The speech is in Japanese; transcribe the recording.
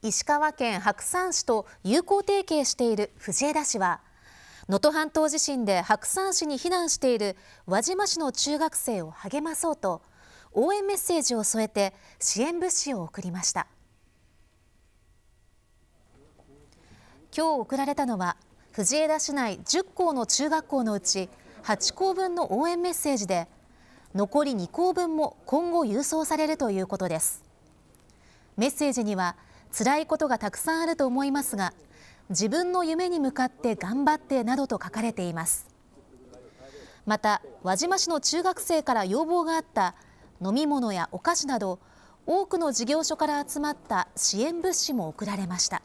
石川県白山市と友好提携している藤枝市は能登半島地震で白山市に避難している輪島市の中学生を励まそうと応援メッセージを添えて支援物資を送りました今日送られたのは藤枝市内10校の中学校のうち8校分の応援メッセージで残り2校分も今後郵送されるということですメッセージには辛いことがたくさんあると思いますが、自分の夢に向かって頑張ってなどと書かれています。また、輪島市の中学生から要望があった飲み物やお菓子など、多くの事業所から集まった支援物資も送られました。